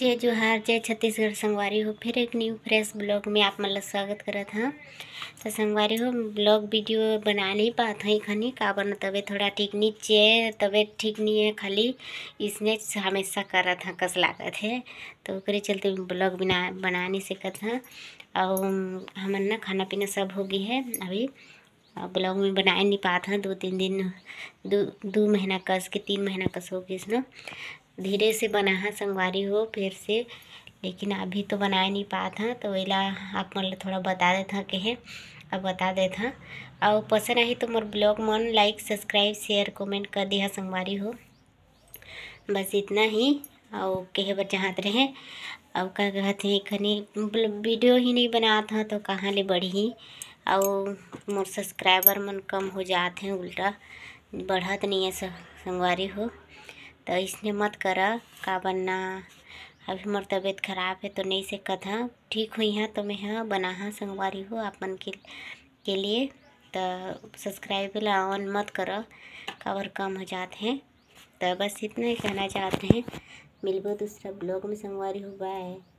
जय जोहार जय छत्तीसगढ़ संगवारी हो फिर एक न्यू फ्रेश ब्लॉग में आप मतलब स्वागत करत हाँ तो संगवारी हो ब्लॉग वीडियो बना नहीं पात हई खनी काबर न तबियत थोड़ा ठीक नहीं चे तबियत ठीक नहीं है खाली इसने हमेशा करत हाँ कस लागत है तो उसके चलते ब्लॉग बिना बना नहीं सकत हाँ और हम ना खाना पीना सब हो गई है अभी ब्लॉग में बना नहीं पाता हूँ दो तीन दिन दो दो महीना कस के तीन महीना कस हो गई इसमें धीरे से बना है संगवारी हो फिर से लेकिन अभी तो बना नहीं पात था तो वही आप मन थोड़ा बता देता हैं के अब बता देता और पसंद आई तो मोर ब्लॉग मन लाइक सब्सक्राइब शेयर कमेंट कर दिया संगवारी हो बस इतना ही और कहे बर जहाँ रहे अब का कहते हैं खनी वीडियो ही नहीं बनाता था तो कहाँ ले बढ़ी और मोर सब्सक्राइबर मन कम हो जाते हैं उल्टा बढ़त नहीं है संगवारी हो तो इसने मत करा का बनना अभी मोर तबीयत खराब है तो नहीं से कद हाँ? ठीक हुई हाँ तो मैं हाँ बना हाँ संगवारी हूँ आप मन के, के लिए तो सब्सक्राइब ला ऑन मत करो कवर कम हो जाते हैं तो बस इतना ही कहना चाहते हैं मिलबो दूसरा ब्लॉग में संगवारी हो बाय